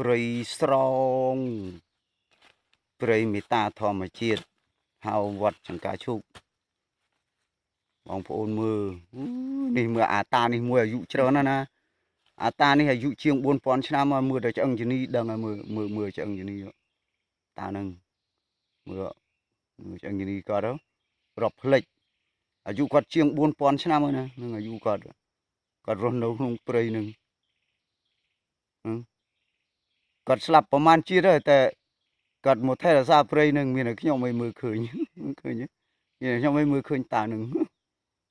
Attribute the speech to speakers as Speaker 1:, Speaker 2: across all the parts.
Speaker 1: ព្រៃស្រងព្រៃមេតាធម្មជាតិហៅវត្តចង្ការឈូកបងប្អូនមើលនេះមើលអាតានេះមួយអាយុច្រើនណាស់ណាអាតានេះអាយុជាង4000ឆ្នាំហើយមើលតែឆ្អឹងជនីដឹងហើយមើលមើលមើលឆ្អឹងជនីតានឹងមើលមើលឆ្អឹងជនីគាត់រាប់ផ្លិច អាយុគាត់ជាង4000ឆ្នាំហើយណានឹងអាយុគាត់គាត់រស់នៅក្នុងព្រៃនឹងហឹមគាត់ស្លាប់ប្រហែលជាតិហើយតែគាត់មកថែរក្សាព្រៃនឹងមានតែខ្ញុំមិនមើលឃើញឃើញទេខ្ញុំមិនមើលឃើញតានឹង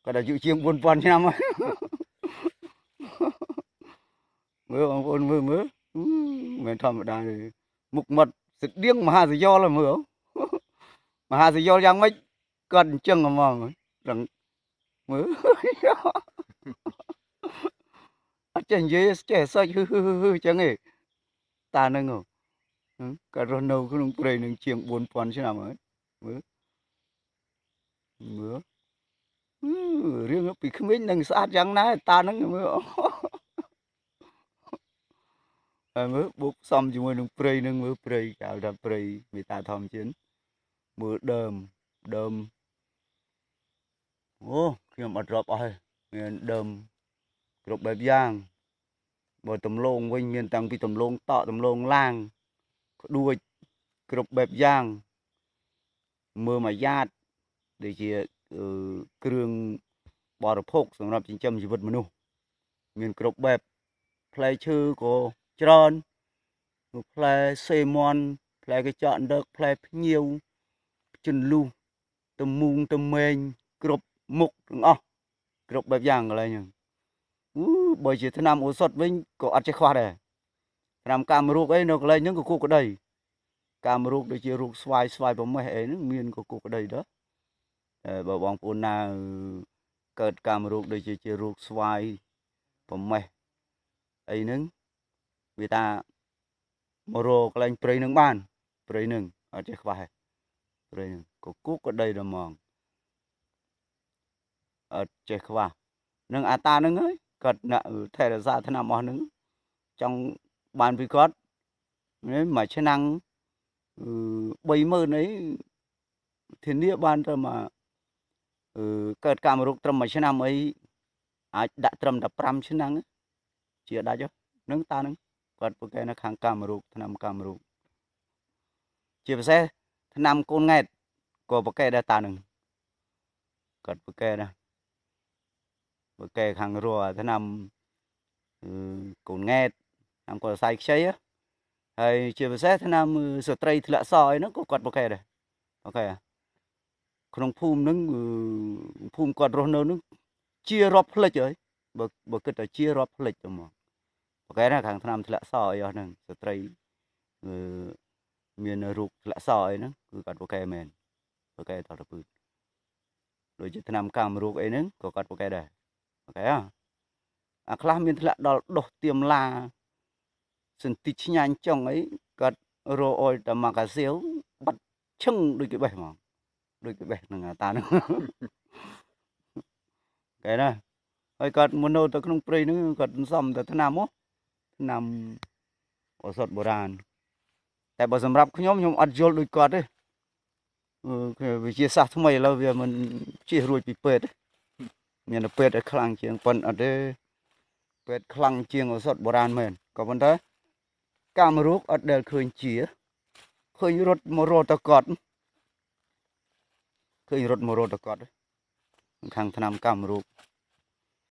Speaker 1: គាត់អាយុជាង4000ឆ្នាំហើយមើលបងប្អូនមើលមើលមិនធម្មតាទេមុខមាត់ស្តៀងមហាសយលមើលមហាសយលយ៉ាងម៉េចគាត់អញ្ចឹងហ្មងដឹងមើលអត់ចេះនិយាយចេះសើចហឺហឺហឺអញ្ចឹងឯងតាហ្នឹងក៏រស់នៅ ក្នុងព្រៃនឹងជាង4000ឆ្នាំហើយមើលមើលរឿងពីក្មេងនឹងស្អាតយ៉ាងណាតាហ្នឹងមើលហើយមើលបុកសំជាមួយនឹងព្រៃនឹងមើលព្រៃគេហៅថាព្រៃមេតាធម្មជាតិមើលដើមដើមអូខ្ញុំអត់រាប់អស់ទេមានដើមគ្រប់បែបយ៉ាងបើទំលងវិញមានតាំងពីទំលងតក់ទំលងឡាងក្ដួចគ្រប់បែបយ៉ាងមើលមួយយ៉ាតដូចជាគ្រឿងបរិភោគសម្រាប់ចិញ្ចឹមជីវិតមនុស្សមានគ្រប់បែបផ្លែឈើក៏ច្រើនផ្លែសេមន់ផ្លែកញ្ចក់អណ្ដើកផ្លែភ្ញៀវជន្លុះតមូងតមែងគ្រប់មុខទាំងអស់គ្រប់បែបយ៉ាងកន្លែងហ្នឹងអឺបើជាថ្នាំអូសតវិញក៏អត់ចេះខ្វះដែរថ្នាំកាមរូបអីនៅកន្លែងហ្នឹងក៏គូក្ដីកាមរូបដូចជារូបស្វាយស្វាយប្រមេះអីហ្នឹងមានក៏គូក្ដីដែរបើបងប្អូនណាកើតកាមរូបដូចជាជារូបស្វាយប្រមេះអីហ្នឹងវាថាមករកកន្លែងព្រៃនឹងបាន ព្រៃនឹងអត់ចេះខ្វះទេព្រៃនឹងក៏គូក៏ដីដល់ហ្មងអត់ចេះខ្វះនឹងអាតានឹងហើយគាត់អ្នកថែរក្សាឋានៈរបស់នឹងចង់បានពីគាត់មួយឆ្នាំ30000អីធានាបានត្រឹមកើតកម្មរោគត្រឹមមួយឆ្នាំអីអាចដាក់ត្រឹម15ឆ្នាំជាដាច់ហ្នឹងតាហ្នឹងគាត់ប្រកែនៅខាងកម្មរោគឆ្នាំកម្មរោគជាពិសេសឆ្នាំកូនង៉ែតក៏ប្រកែដែរតាហ្នឹងគាត់ប្រកែដែរបើកែខាងរួឆ្នាំកូនង៉ែតឆ្នាំគាត់សាយខ្ចីហើយជាពិសេសឆ្នាំស្ត្រីធ្លាក់សអីហ្នឹងក៏គាត់បកែដែរបកែក្នុងភូមិហ្នឹងភូមិគាត់រស់នៅហ្នឹងជារាប់ផ្លិចហើយបើបើគិតថាជារាប់ផ្លិចទៅមកបកែណាខាងឆ្នាំធ្លាក់សអីអស់ហ្នឹងស្ត្រីមានរោគធ្លាក់សអីហ្នឹងគឺគាត់បកែមែនបកែតទៅពឺដូចជាឆ្នាំកម្មរោគអីហ្នឹងក៏គាត់បកែដែរអូខេអាខ្លះមានធ្លាក់ដល់ដុសទៀមឡាសន្តិឆ្ញាញ់ចុងអីគាត់រោអុលតាម៉ាកាសៀវបាត់ឈឹងដូចគេបេះហ្មងដូចគេបេះនឹងតានឹងកែណាហើយគាត់មុននៅទៅក្នុងព្រៃហ្នឹងគាត់សំតែឆ្នាំហ៎ឆ្នាំឱសថបុរាណតែបើសម្រាប់ខ្ញុំខ្ញុំអត់យល់ដូចគាត់ទេវិជាសាស្ត្រថ្មីឥឡូវវាមិនជិះរួចពីពេទ្យទេមានពេទ្យឲ្យខ្លាំងជាងប៉ុនអត់ទេពេទ្យខ្លាំងជាងឱសថបុរាណមែនក៏ប៉ុន្តែកម្មរោគអត់ដែលឃើញជាឃើញរត់មករត់តកត់ឃើញរត់មករត់តកត់ ខាងឆ្នាំកម្មរោគ